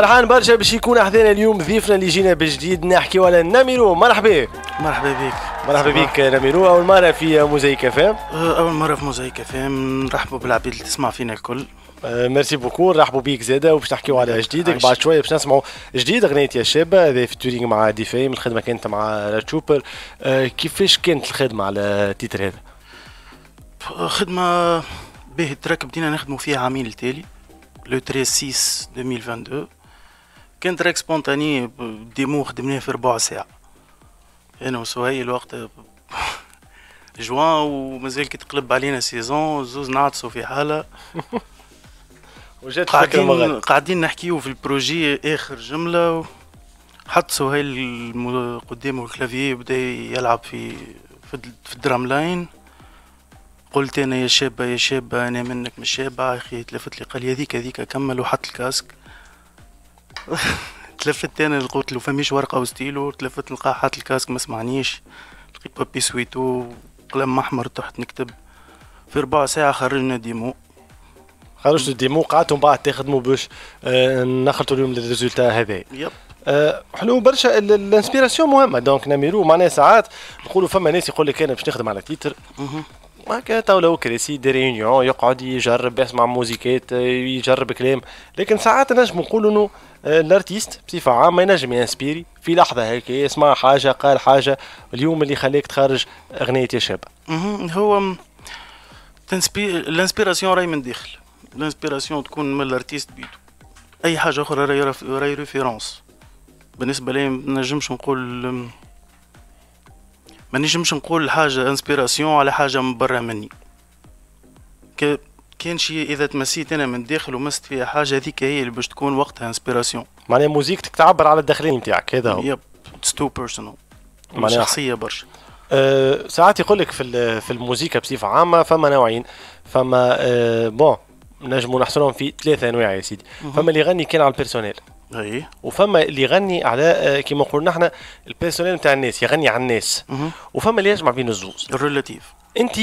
فرحان برشا باش يكون احدنا اليوم ضيفنا اللي جينا بجديد نحكيو على نميرو مرحبا مرحبا بك مرحبا بك نميرو اول مره في موزايكا فام أه، اول مره في موزايكا فام نرحبوا بالعباد اللي تسمع فينا الكل أه ميرسي بوكو نرحبوا بيك زاده وباش نحكيو على جديدك بعد شويه باش نسمعوا جديد اغنيه يا شابه هذا تورينغ مع دي فيم الخدمه كانت مع راتشوبر أه كيفاش كانت الخدمه على التيتر هذا أه، خدمه به التراك بدينا نخدموا فيها عامين التالي لو 13 6 2022 كان تراك سبونتاني ديمو خدمناه في ربع ساعة أنا وسهيل وقت جوان ومازال كي تقلب علينا سيزون زوز نعطسوا في حالة وجات قاعدين قاعدين نحكيو في البروجي آخر جملة و... حط سهيل قدامه الكلافي بدا يلعب في في الدرام لاين قلت انا يا شابه يا شابه انا منك مش شابه اخي تلفت لي قال لي هذيك هذيك كمل وحط الكاسك تلفت انا قلت له فماش ورقه وستيلو تلفت لقى حاط الكاسك ما سمعنيش لقيت بابي سويتو قلم احمر تحت نكتب في ربع ساعه خرجنا ديمو خرجت ديمو قعدتوا من بعد تخدموا باش آه، نخلطوا اليوم للريزولتا هذا يب أه حلو برشا الانسبيراسيون مهمه دونك نميرو معناها ساعات نقولوا فما ناس يقول لك انا باش نخدم على تيتر هكا تو لو كريسي دي ريونيون يقعد يجرب يسمع موزيكات يجرب كلام لكن ساعات نجم نقول انه آه، الارتيست بصفه عامه ينجم ينسبيري في لحظه هيك يسمع حاجه قال حاجه اليوم اللي خليك تخرج اغنيه يا شاب هو الانسبيراسيون راي من داخل الانسبيراسيون تكون من الارتيست بيدو اي حاجه اخرى راي ريفيرونس بالنسبه لي ما نجمش نقول ما نجمش نقول حاجه انسبيراسيون على حاجه من برا مني كان شي اذا تمسيت انا من الداخل ومست فيها حاجه هذيك هي اللي باش تكون وقتها انسبيراسيون معناها موزيكتك تعبر على الداخلين نتاعك هذا هو يب اتس تو بيرسونال معناها شخصيه برشا أه ساعات يقول لك في في الموزيكا بصفه عامه فما نوعين فما أه بون نجموا نحصرهم في ثلاثه انواع يا سيدي فما اللي يغني كان على البيرسونيل اي وفما اللي يغني على كيما قلنا احنا البيرسونيل نتاع الناس يغني على الناس وفما اللي يجمع بين الزوز الريلاتيف انت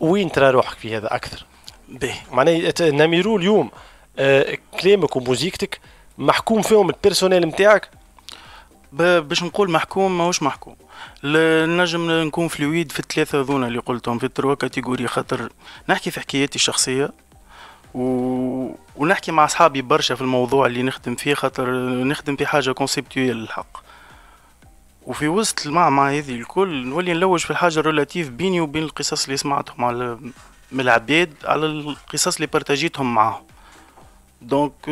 وين ترى روحك في هذا اكثر به معناها نميرو اليوم آه كلامك وموزيكتك محكوم فيهم البيرسونيل نتاعك باش نقول محكوم ماهوش محكوم نجم نكون فلويد في الثلاثه ذونا اللي قلتهم في التروا كاتيجوري خاطر نحكي في حكاياتي الشخصيه و... ونحكي مع اصحابي برشا في الموضوع اللي نخدم فيه خاطر نخدم في حاجه كونسيبتويل الحق وفي وسط المعمعة هذه الكل نولي نلوج في الحاجة الريلاتيف بيني وبين القصص اللي سمعتهم على من العبيد على القصص اللي بارتاجيتهم معاهم دونك euh،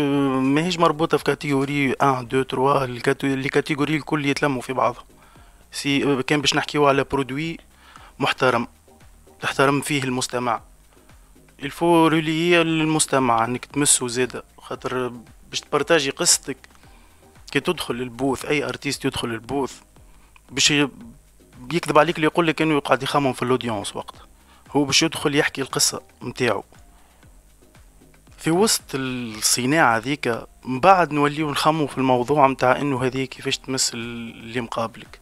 ماهيش مربوطة في كاتيجوري 1 2 3 كاتيجوري الكل يتلموا في بعضهم سي كان باش نحكيو على برودوي محترم تحترم فيه المستمع الفو ريليي للمستمع انك تمسه زاده خاطر باش تبارتاجي قصتك كي تدخل البوث اي ارتيست يدخل البوث باش بيكذب عليك اللي يقول لك انه قاعد يخمم في الاودينس وقتها هو باش يدخل يحكي القصه نتاعو في وسط الصناعة ذيك من بعد نوليو نخمو في الموضوع متاع انه هذيك كيفاش تمس اللي مقابلك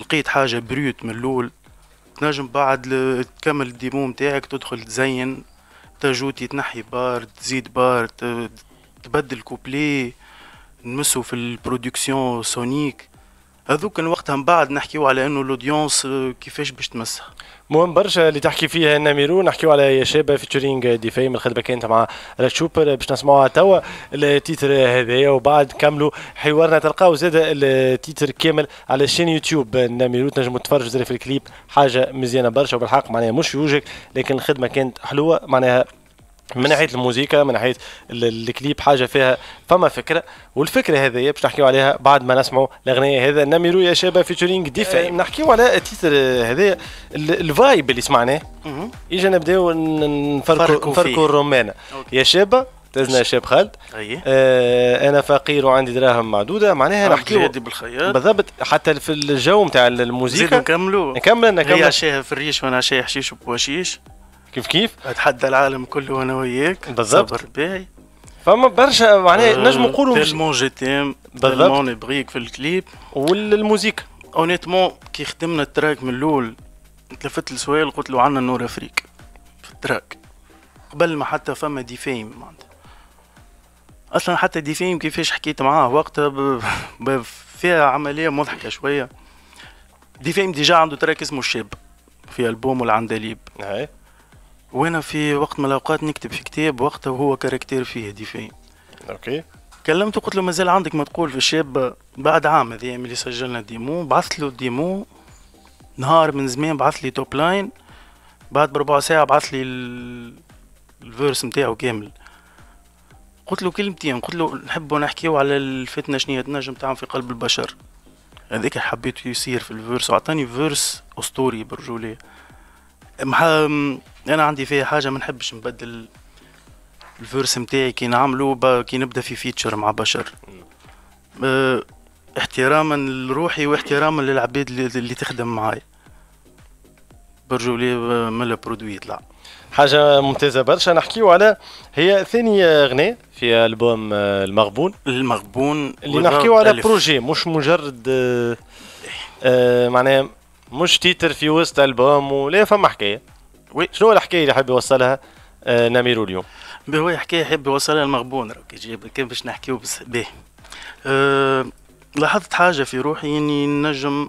لقيت حاجة بريوت من الاول تنجم بعد تكمل الديمو نتاعك تدخل تزين تاجوتي تنحي بار تزيد بار تبدل كوبلي نمسو في البرودكسيون سونيك هذوك وقتها من بعد نحكيو على انه الاودينس آه، كيفاش باش تمسها مهم برشا اللي تحكي فيها نميرو نحكيو على يا شابه فيتشرينغ دي فيم الخدمه كانت مع راتشوبر شوبر باش نسمعوها توا التيتر هذايا وبعد نكملوا حوارنا تلقاو زاد التيتر كامل على شين يوتيوب نميرو تنجموا تفرجوا زاد في الكليب حاجه مزيانه برشا وبالحق معناها مش يوجك لكن الخدمه كانت حلوه معناها من ناحيه الموسيقى من ناحيه الكليب حاجه فيها فما فكره والفكره هذه باش نحكيو عليها بعد ما نسمعوا الاغنيه هذا نميرو يا فيتشرينج ديفا ديفاي نحكيو على التيتر هذا الفايب اللي سمعناه اجا نبداو نفركوا نفركو الرمانه يا شابه تزنا شاب خالد أيه. آه انا فقير وعندي دراهم معدوده معناها نحكيو بالضبط حتى في الجو نتاع الموسيقى نكملوا نكمل نكمل هي عشاها في الريش وانا عشاها حشيش وبواشيش كيف كيف اتحدى العالم كله انا وياك بالضبط صبر باعي فما برشا معناها أه نجم نقولوا تيلمون جي تيم تيلمون نبغيك في الكليب والموزيك اونيتمون كي خدمنا التراك من الاول تلفت لسؤال قلت له عندنا نور افريك في التراك قبل ما حتى فما ديفيم معناتها اصلا حتى ديفيم كيفاش حكيت معاه وقتها ب... ب... فيها عمليه مضحكه شويه ديفيم ديجا عنده تراك اسمه الشاب في البوم العندليب وانا في وقت من الاوقات نكتب في كتاب وقته وهو كاركتير فيه دفاعي اوكي كلمته قلت له مازال عندك ما تقول في الشاب بعد عام هذه اللي سجلنا ديمو بعث له ديمو نهار من زمان بعث لي توب لاين بعد بربع ساعة بعث لي الفيرس نتاعو كامل قلت له كلمتين قلت له نحبوا نحكيو على الفتنة شنية تنجم تعمل في قلب البشر هذاك حبيت يصير في الفيرس وعطاني فيرس اسطوري بالرجولية انا عندي فيها حاجه ما نحبش نبدل الفيرس نتاعي كي نعملو كي نبدا في فيتشر مع بشر اه احتراما لروحي واحتراما للعباد اللي تخدم معايا برجو لي أه، من برودوي يطلع حاجة ممتازة برشا نحكيو على هي ثاني أغنية في ألبوم أه، المغبون المغبون اللي نحكيو على ألف. بروجي مش مجرد آه, أه، معناه مش تيتر في وسط ألبوم ولا فما حكاية وي شنو الحكايه اللي حاب يوصلها آه، نميرو اليوم؟ هو حكايه يحب يوصلها المغبون راك جايب كيف باش نحكيو به أه لاحظت حاجه في روحي اني نجم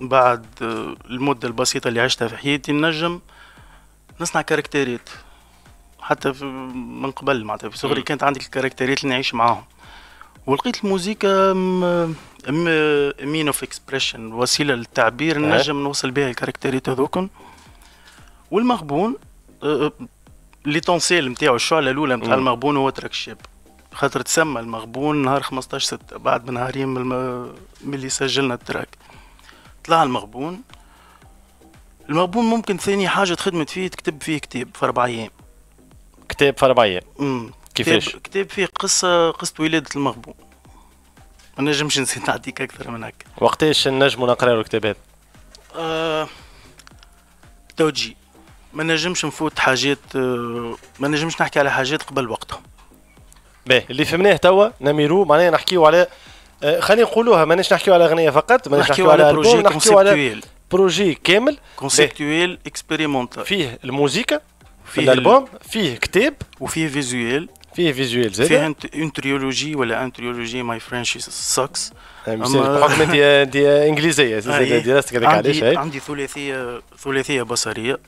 بعد آه، المده البسيطه اللي عشتها في حياتي نجم نصنع كاركتيريت حتى من قبل معناتها في صغري كانت عندي الكاركتيريت اللي نعيش معاهم ولقيت الموسيقى مين اوف اكسبريشن وسيله للتعبير أه. نجم نوصل بها الكاركتيريت هذوكم والمغبون أه، أه، تونسيل نتاعو الشعله الاولى نتاع المغبون هو ترك الشاب خاطر تسمى المغبون نهار 15 6 بعد من نهارين من اللي سجلنا التراك طلع المغبون المغبون ممكن ثاني حاجه تخدمت فيه تكتب فيه كتاب في اربع ايام كتاب في اربع ايام كيفاش كتاب فيه قصه قصه ولاده المغبون ما نجمش نسيت نعطيك اكثر من هكا وقتاش نجموا نقراو الكتاب هذا؟ آه... توجيه ما نجمش نفوت حاجات ما نجمش نحكي على حاجات قبل وقتها باهي اللي فهمناه توا نميرو معناها نحكيو على آه، خلينا نقولوها ماناش نحكيو على اغنيه فقط ماناش نحكيو على بروجي كونسيبتويل بروجي كامل كونسيبتويل اكسبيريمونتال فيه الموزيكا فيه الالبوم فيه كتاب وفيه فيزويل فيه فيزويل زاد فيه اون تريولوجي ولا انتريولوجي تريولوجي ماي فرنش ساكس بحكم انت انت انجليزيه آه، إيه. دراستك هذاك علاش عندي ثلاثيه ثلاثيه بصريه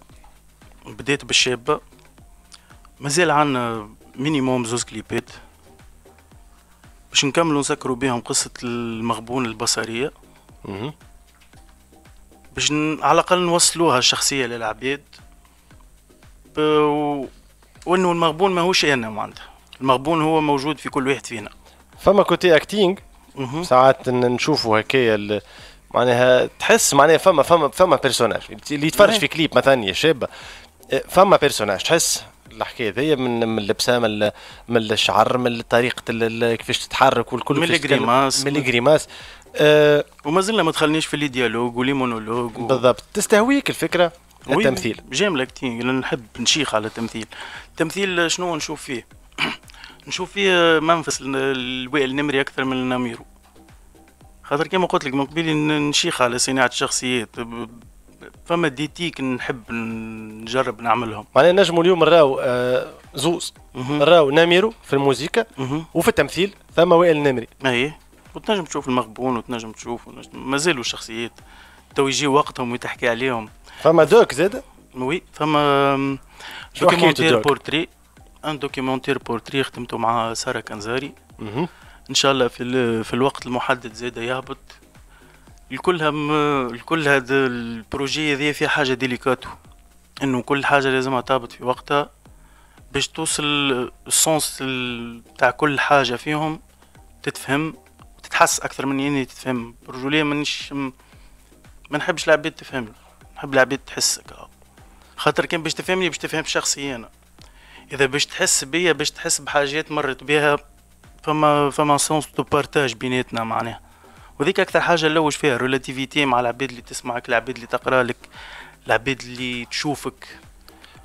بديت بالشابة مازال عنا مينيموم زوز كليبات باش نكملوا نسكروا بيهم قصة المغبون البصرية باش ن... على الأقل نوصلوها الشخصية للعباد ب... و... وانه المغبون ماهوش انا معناتها المغبون هو موجود في كل واحد فينا فما كوتي اكتينغ ساعات نشوفوا هكايا ال... معناها تحس معناها فما فما فما بيرسوناج اللي يتفرج في كليب مثلا شابه إيه، فما بيرسوناج تحس الحكايه هذيا من من الابسامه من الشعر من طريقه كيفاش تتحرك والكل من الجريماس من الجريماس أه وما زلنا ما دخلناش في لي ديالوج ولي مونولوج و... بالضبط تستهويك الفكرة التمثيل جاملة كتير نحب نشيخ على التمثيل التمثيل شنو نشوف فيه نشوف فيه منفس الوائل النمري أكثر من نميرو خاطر كما قلت لك من قبيل نشيخ على صناعة الشخصيات فما ديتيك نحب نجرب نعملهم معناها نجموا اليوم نراو آه، زوز نراو ناميرو في الموسيقى وفي التمثيل ثم وائل النمري اي وتنجم تشوف المغبون وتنجم تشوف مازالوا شخصيات تو يجي وقتهم وتحكي عليهم فما دوك زاد وي فما دوكيمونتير بورتري ان دوكيمونتير بورتري خدمته مع ساره كنزاري ان شاء الله في, في الوقت المحدد زاد يهبط الكلها م... الكل هذا البروجي هذيا في حاجه ديليكاتو انه كل حاجه لازمها تهبط في وقتها باش توصل السونس تاع كل حاجه فيهم تتفهم وتتحس اكثر من اني تتفهم رجوليا مانيش ما نحبش العباد تفهمني نحب العباد تحسك خاطر كان باش تفهمني باش تفهم شخصي انا اذا باش تحس بيا باش تحس بحاجات مرت بها فما فما سونس دو بارتاج بيناتنا معناها وذيك اكثر حاجه نلوج فيها ريلاتيفيتي مع العباد اللي تسمعك العباد اللي تقرا لك العباد اللي تشوفك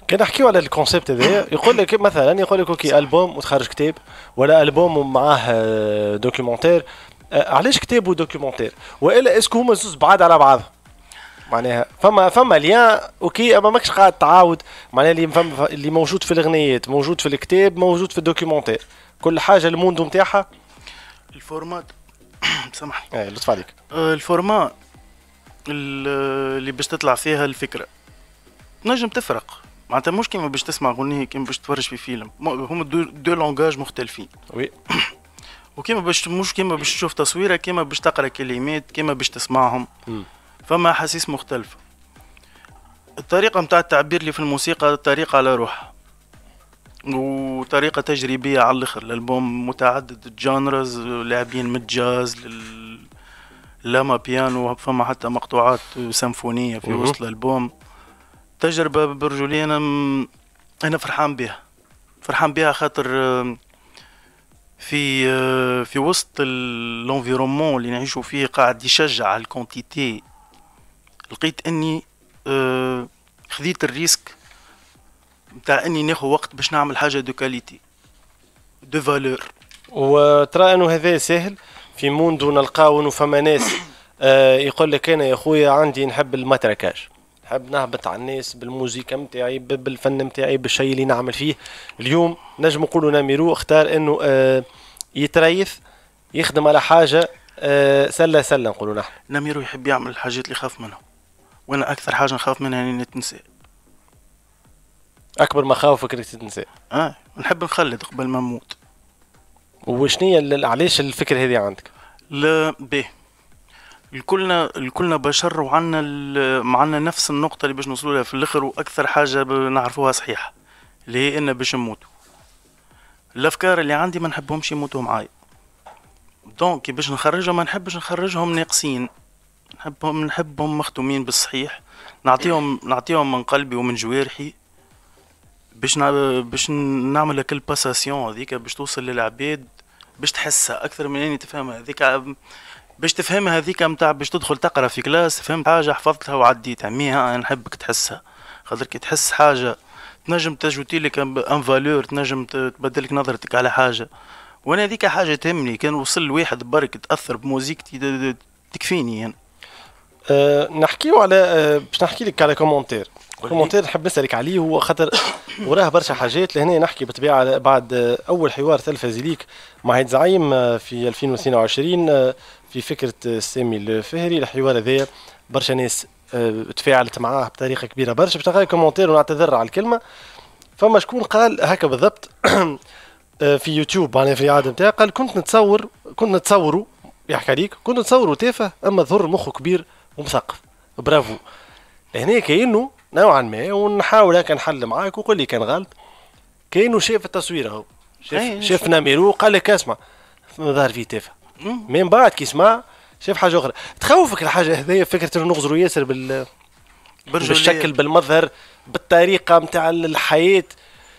كي نحكيو على الكونسيبت هذايا يقول لك مثلا يقول لك اوكي البوم وتخرج كتاب ولا البوم ومعاه دوكيومونتير آه، آه، علاش كتاب ودوكيومونتير والا اسكو هما زوز بعاد على بعضهم معناها فما فما ليان اوكي اما ماكش قاعد تعاود معناها اللي فما اللي موجود في الاغنيات موجود في الكتاب موجود في الدوكيومونتير كل حاجه الموندو نتاعها الفورمات سامحني ايه لطف عليك آه، الفورما اللي باش تطلع فيها الفكره تنجم تفرق معناتها مش كيما باش تسمع اغنيه كيما باش تفرج في فيلم هما دو, دو مختلفين وي وكيما باش مش كيما باش تشوف تصويره كيما باش تقرا كلمات كيما باش تسمعهم فما احاسيس مختلفه الطريقه نتاع التعبير اللي في الموسيقى طريقه على روحها وطريقة تجريبية على الآخر الألبوم متعدد الجانرز لاعبين من الجاز لل... لما بيانو فما حتى مقطوعات سيمفونية في وسط الألبوم تجربة برجولي أنا م... أنا فرحان بها فرحان بها خاطر في في وسط الانفيرومون اللي نعيشوا فيه قاعد يشجع على الكونتيتي لقيت اني آه، خذيت الريسك نتاع اني ناخذ وقت باش نعمل حاجه دو كاليتي دو فالور وترى انه هذا سهل في موندو نلقاو انه فما ناس آه يقول لك انا يا خويا عندي نحب المتركاج نحب نهبط على الناس بالموزيكا نتاعي بالفن نتاعي بالشيء اللي نعمل فيه اليوم نجم نقولوا نميرو اختار انه آه يتريث يخدم على حاجه آه سله سله نقولوا نحن نميرو يحب يعمل الحاجات اللي خاف منها وانا اكثر حاجه نخاف منها اني يعني نتنسى اكبر مخاوفك انك تنسى اه نحب نخلد قبل ما نموت وشنية علاش الفكره هذه عندك؟ لا به الكلنا الكلنا بشر وعنا معنا نفس النقطه اللي باش نوصلوا لها في الاخر واكثر حاجه نعرفوها صحيحه اللي هي ان باش نموتوا الافكار اللي عندي ما نحبهمش يموتوا معايا دونك كي باش نخرجهم ما نحبش نخرجهم ناقصين نحبهم نحبهم مختومين بالصحيح نعطيهم نعطيهم من قلبي ومن جوارحي باش نع... باش نعمل لك الباساسيون هذيك باش توصل للعباد باش تحسها اكثر من اني تفهمها هذيك باش تفهمها هذيك نتاع باش تدخل تقرا في كلاس فهمت حاجه حفظتها وعديتها عميها انا نحبك تحسها خاطر كي تحس حاجه تنجم تجوتي لك ان فالور تنجم تبدل لك نظرتك على حاجه وانا هذيك حاجه تهمني كان وصل لواحد برك تاثر بموزيكتي تكفيني يعني. أه نحكيو على أه باش نحكي لك على كومنتير كومنتير نحب إيه؟ نسالك عليه هو خاطر وراه برشا حاجات لهنا نحكي بطبيعه بعد اول حوار تلفزي ليك مع زعيم آه، في 2022 آه، في فكره سامي الفهري الحوار هذايا برشا ناس آه، تفاعلت معاه بطريقه كبيره برشا باش نقرا كومنتير ونعتذر على الكلمه فما شكون قال هكا بالضبط في يوتيوب معناها في العاده نتاعي قال كنت نتصور كنت نتصوروا يحكي عليك كنت نتصوروا تافه اما ظهر مخه كبير ومثقف برافو هنا كانه نوعا ما ونحاول هكا نحل معاك وقول لي كان غلط كاين شاف التصوير اهو شاف, إيه، إيه، شاف نميرو قال لك اسمع ظهر فيه تافه من بعد كي سمع شاف حاجه اخرى تخوفك الحاجه هذيا فكره نغزروا ياسر بال بالشكل بالمظهر بالطريقه نتاع الحياه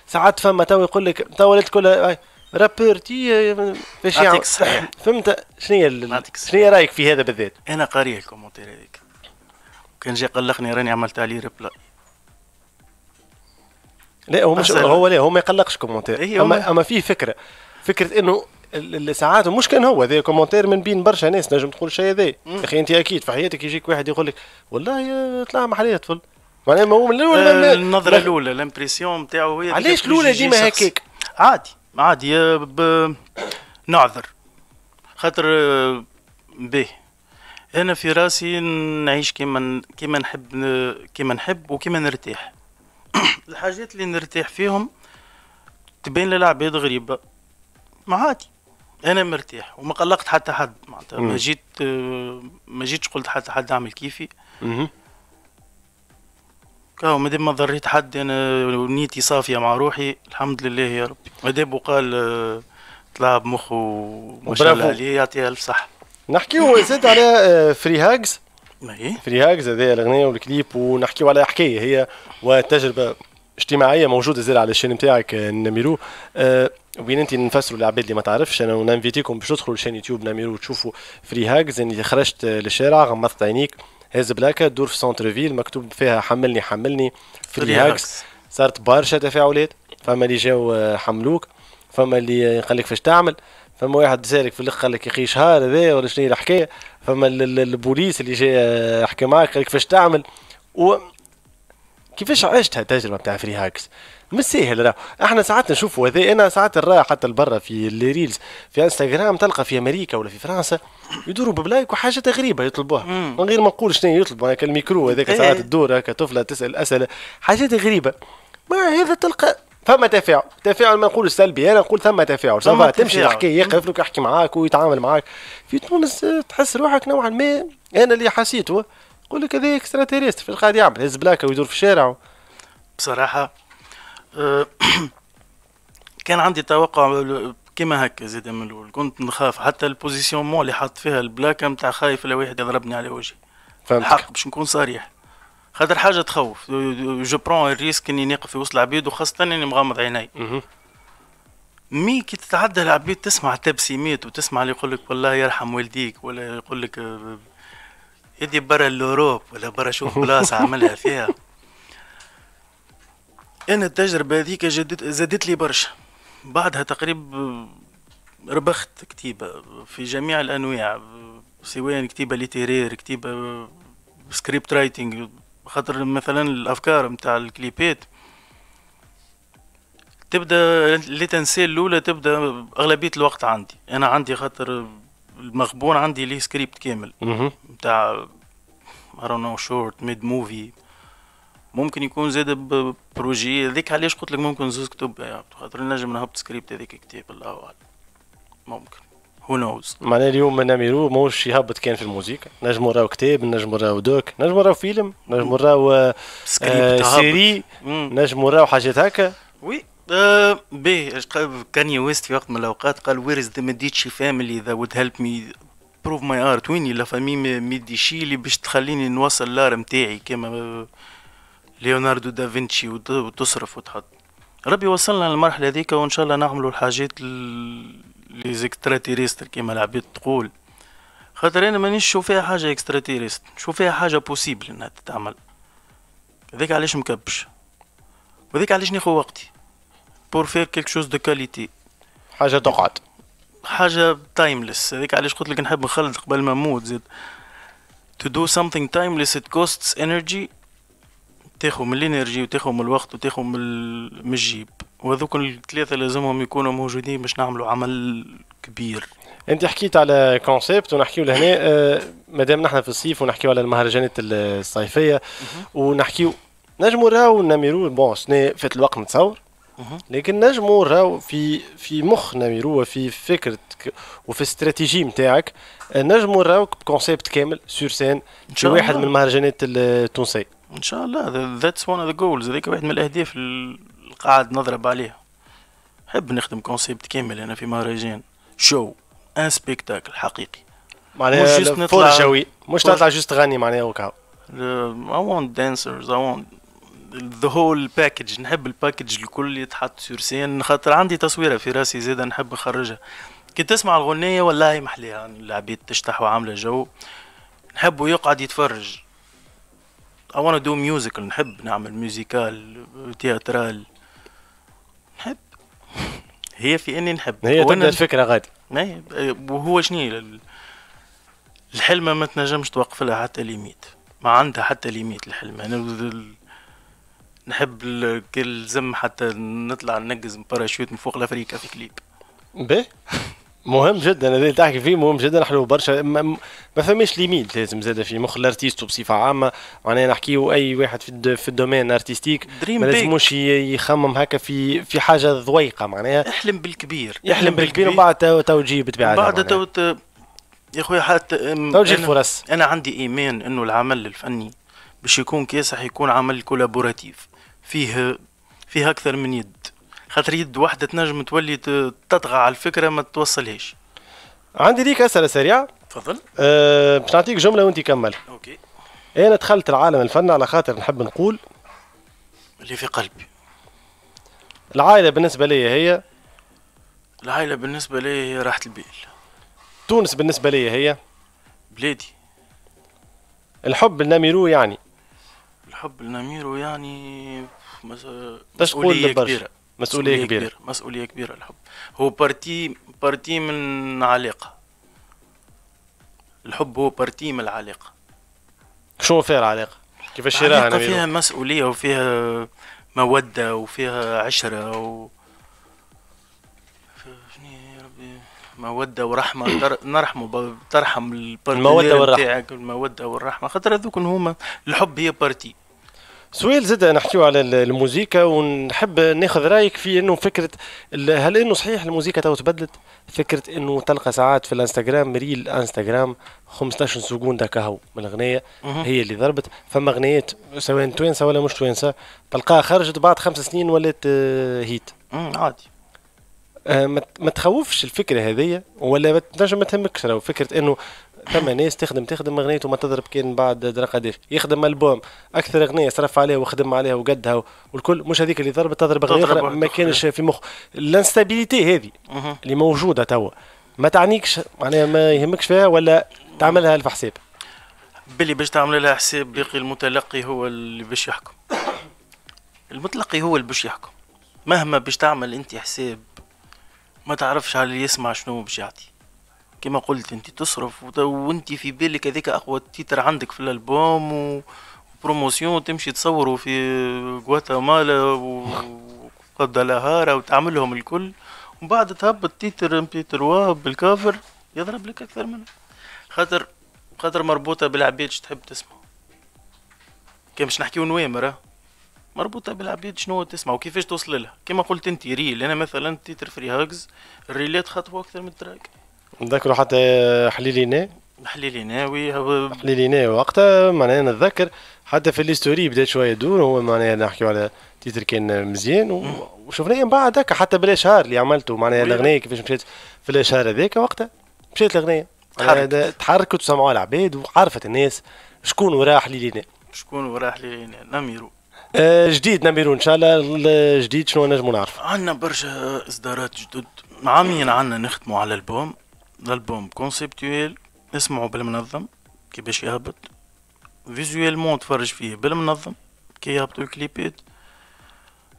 ساعات فما تو يقول لك تو ولات كلها رابور تي فهمت شنو هي شنو رايك في هذا بالذات؟ انا قاري الكومنتير هذيك كان جاي قلقني راني عملت عليه ريبلاي لا هو مش هو لا هو ما يقلقش كومنتير إيه، اما اما فيه فكره فكره انه ساعات مش كان هو هذا كومنتير من بين برشا ناس نجم تقول شيء هذا اخي انت اكيد في حياتك يجيك واحد يقول لك والله آه، طلع محليه طفل معناها ما هو من الاول آه النظره الاولى الامبريسيون نتاعو هي علاش الاولى ديما هكاك عادي عادي آه، نعذر خاطر آه، به انا في راسي نعيش كيما كيما نحب كيما نحب وكيما نرتاح الحاجات اللي نرتاح فيهم تبين للعباد غريبه ما عادي انا مرتاح وما قلقت حتى حد معناتها ما جيت ما جيتش قلت حتى حد اعمل كيفي كاو ما ما ضريت حد انا نيتي صافيه مع روحي الحمد لله يا آه، ما دام وقال طلع بمخه وما شاء الله عليه يعطيها الف صحه نحكيو زاد على آه، فري هاجز فري هاجز هذه الاغنيه والكليب ونحكيو على حكايه هي وتجربه اجتماعيه موجوده زاد على الشين نتاعك آه، نميرو آه، وين انت نفسروا للعباد اللي ما تعرفش انا ونانفيتيكم باش تدخلوا لشين يوتيوب نميرو تشوفوا فري هاجز اللي خرجت للشارع غمضت عينيك هاز بلاكا دور في سونتر فيل مكتوب فيها حملني حملني فري هاجز صارت برشا تفاعلات فما اللي جاو حملوك فما اللي قال لك فاش تعمل فما واحد سالك في الاخر قال لك يا اخي شهر هذا ولا شنو الحكايه فما البوليس اللي جاي آه، يحكي معك قال لك كيفاش تعمل و كيفاش عشت هالتجربه بتاع فري هاكس مش سهل راه احنا ساعات نشوفوا هذا انا ساعات نراه حتى لبرا في الريلز في انستغرام تلقى في امريكا ولا في فرنسا يدوروا ببلايك وحاجات غريبه يطلبوها من غير ما نقول شنو يطلبوا هكا الميكرو هذاك إيه. ساعات تدور هكا طفله تسال اسئله حاجات غريبه ما هذا تلقى فما تفاعل تفاعل ما نقول سلبي انا نقول ثم تفاعل ثم تمشي الحكايه يقف لك يحكي معاك ويتعامل معاك في تونس تحس روحك نوعا ما انا اللي حسيته يقول لك هذا اكسترا تيريست في قاعد يعمل هز بلاكه ويدور في الشارع بصراحه أه، كان عندي توقع كما هكا زيد من الاول كنت نخاف حتى البوزيسيون مون اللي حاط فيها البلاكه نتاع خايف لو واحد يضربني على وجهي الحق باش نكون صريح خاطر حاجه تخوف جو برون الريسك اني نقف في وسط العبيد وخاصه اني مغمض عيني مي كي تتعدى العبيد تسمع التبسيمات وتسمع اللي يقول لك والله يرحم والديك ولا يقول لك يدي برا الاوروب ولا برا شوف بلاصه عملها فيها انا التجربه هذيك جدت زادت لي برشا بعدها تقريبا ربخت كتيبه في جميع الانواع سواء كتيبه ليتيرير كتيبه سكريبت رايتنج خاطر مثلا الافكار نتاع الكليبات تبدا لي تنسي الاولى تبدا اغلبيه الوقت عندي انا عندي خاطر المغبون عندي ليه سكريبت كامل نتاع نو شورت ميد موفي ممكن يكون زاد بروجي هذيك علاش قلت لك ممكن زوز كتب يعني خاطر نجم نهبط سكريبت هذيك كتاب الله اعلم ممكن هو نوز معناها اليوم اميرو موش يهبط كان في الموزيك نجم راهو كتاب نجم راهو دوك نجم راهو فيلم نجم راهو آه, آه، سيري نجم راهو حاجات هكا وي اش آه، باهي كاني ويست في وقت من الاوقات قال وير از ذا ميديتشي فاميلي ذا وود هيلب مي بروف ماي ارت ويني لا فامي ميديشي اللي باش تخليني نوصل لار نتاعي كما ليوناردو دافنشي وتصرف وتحط ربي وصلنا للمرحله هذيك وان شاء الله نعملوا الحاجات لي تيريستر كيما العباد تقول خاطر انا مانيش نشوف فيها حاجه تيريست نشوف فيها حاجه بوسيبل انها تتعمل هذاك علاش مكبش وهذاك علاش ناخذ وقتي بور فير كيلك شوز دو كاليتي حاجه تقعد حاجه تايمليس هذيك علاش قلت لك نحب نخلد قبل ما نموت زيد تو دو سامثينغ تايمليس ات كوستس انرجي تاخو من الانرجي وتاخو من الوقت وتاخو من الجيب وذوك الثلاثه لازمهم يكونوا موجودين باش نعملوا عمل كبير انت حكيت على كونسيبت ونحكيو لهنا آه مادام نحن في الصيف ونحكيو على المهرجانات الصيفيه ونحكيو نجموا راو نميرو بون سنة فات الوقت نتصور لكن نجموا راو في في مخ نميرو وفي فكرتك وفي استراتيجي نتاعك آه، نجموا راو كونسيبت كامل سور سين في واحد من المهرجانات التونسيه ان شاء الله ذاتس ون اوف ذا جولز هذيك واحد من الاهداف قاعد نضرب عليه نحب نخدم كونسيبت كامل انا في مهرجان شو ان سبيكتاكل حقيقي معناها فول جوي مش تطلع جوست تغني معناها وكا I want dancers I want the whole package نحب الباكج الكل يتحط سور سين خاطر عندي تصويره في راسي زاده نحب نخرجها كي تسمع الغنية والله محليها يعني العباد تشتح وعاملة جو نحبه يقعد يتفرج I wanna do musical نحب نعمل ميوزيكال تياترال نحب هي في اني نحب هي تبدا الفكره غادي نعم، وهو شنو الحلمة ما تنجمش توقف لها حتى ليميت ما عندها حتى ليميت الحلمة انا نحب كي زم حتى نطلع ننقز باراشوت من فوق لافريكا في كليب باهي مهم جدا هذا اللي تحكي فيه مهم جدا حلو برشا ما, ما فماش ليميت لازم زاد في مخ الارتيست بصفه عامه معناها نحكيو اي واحد في, في الدومين ارتستيك ما لازموش يخمم هكا في في حاجه ذويقه معناها احلم بالكبير يحلم بالكبير ومن بعد تو تو تجي بطبيعه بعد تو يا خويا حتى توجيه فرص انا عندي ايمان انه العمل الفني باش يكون كاسح يكون عمل كولابوراتيف فيه فيه اكثر من يد خاطر يد واحده تنجم تولي تطغى على الفكره ما توصلهاش عندي ليك اسئله سريعه تفضل أه باش نعطيك جمله وانت كمل اوكي انا دخلت العالم الفن على خاطر نحب نقول اللي في قلبي العائله بالنسبه لي هي العائله بالنسبه لي هي راحه البال تونس بالنسبه لي هي بلادي الحب لنميرو يعني الحب لنميرو يعني مسؤولية كبيرة مسؤوليه كبيره كبير. مسؤوليه كبيره الحب هو بارتي بارتي من علاقه الحب هو بارتي من العلاقه شو فيها العلاقه كيفاش يراها العلاقه فيها مسؤوليه وفيها موده وفيها عشره و مودة ورحمة نرحمه ترحم البارتي المودة والرحمة المودة والرحمة خاطر هذوك هما الحب هي بارتي سؤال زاد نحكيو على الموزيكا ونحب ناخذ رايك في انه فكره هل انه صحيح الموزيكا تو تبدلت فكره انه تلقى ساعات في الانستغرام ريل انستغرام 15 سكوند كهو من الاغنيه هي اللي ضربت فما اغنيات سواء توانسه ولا مش توانسه تلقاها خرجت بعد خمس سنين ولات آه، هيت عادي آه، ما تخوفش الفكره هذه ولا ما تنجم ما تهمكش فكره انه ثم ناس تخدم تخدم اغنيته وما تضرب كان بعد درقه ديف يخدم البوم اكثر اغنيه صرف عليها وخدم عليها وقدها والكل مش هذيك اللي ضربت تضرب اغنيه اخرى ما كانش في مخ الانستابيليتي هذه اللي موجوده توا ما تعنيكش معناها ما يهمكش فيها ولا تعملها الف حساب باللي باش تعمل لها حساب باقي المتلقي هو اللي باش يحكم المتلقي هو اللي باش يحكم مهما باش تعمل انت حساب ما تعرفش على اللي يسمع شنو باش يعطي كما قلت انت تصرف وانت في بالك هذاك اقوى تيتر عندك في الالبوم و... بروموسيون تمشي تصوروا في غواتيمالا وقدالهارا وتعملهم الكل ومن بعد تهبط تيتر ام بي بالكافر يضرب لك اكثر منه خاطر خاطر مربوطه بالعباد تحب تسمع كي مش نحكيو نوامر مربوطة بالعباد شنو تسمع وكيفاش توصل لها كما قلت انت ريل انا مثلا تيتر فري هاجز الريلات خطوة اكثر من التراك نذكروا حتى حليلينا ناوي حليلي حليليناوي وقتها معناها نتذكر حتى في الاستوري بدات شويه دور هو معناها نحكيو على تيتر كان مزيان وشفناه من بعد هكا حتى بالاشهار اللي عملته معناها الاغنيه كيفاش مشات في الاشهار هذاك وقتها مشات الاغنيه تحركت وسمعوها العباد وعرفت الناس شكون وراه حليلينا شكون وراه حليلينا نميرو آه، جديد نميرو ان شاء الله جديد شنو نجمو نعرف عندنا برشا اصدارات جدد عامين عندنا نخدموا على البوم الالبوم كونسيبتويل اسمعوا بالمنظم كي باش يهبط فيزويلمون تفرج فيه بالمنظم كي يهبطوا الكليبات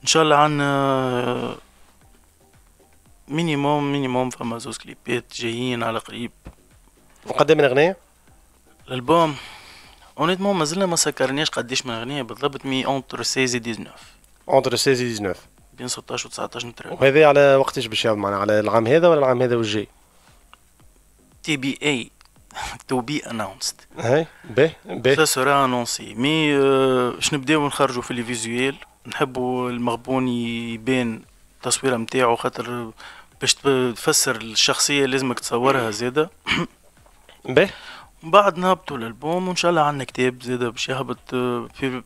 ان شاء الله عنا مينيموم مينيموم فما زوز كليبات جايين على قريب وقدم من اغنيه الالبوم اونيتمون مازلنا ما سكرناش قديش من اغنيه بالضبط مي اونتر 16 و 19 اونتر 16 و 19 بين 16 و 19 متر وهذا على وقتاش باش يعمل معنا على العام هذا ولا العام هذا والجاي تي بي اي تو بي announced هاي بي بي سا سورا انونسي مي باش نبداو نخرجوا في لي فيزويل نحبوا المغبون يبان التصويره نتاعو خاطر باش تفسر الشخصيه لازمك تصورها زاده بيه من بعد نهبطوا الالبوم وان شاء الله عندنا كتاب زاده باش يهبط آه، في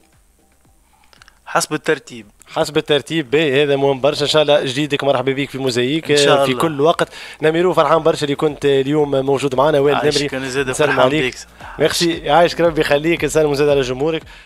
حسب الترتيب حسب الترتيب باهي هذا مهم برشا ان شاء الله جديدك مرحبا بك في موزايك إن شاء الله. في كل وقت نميرو فرحان برشا اللي كنت اليوم موجود معنا وين نمري فرحان بك ميرسي عايشك ربي يخليك نسلم زاد على جمهورك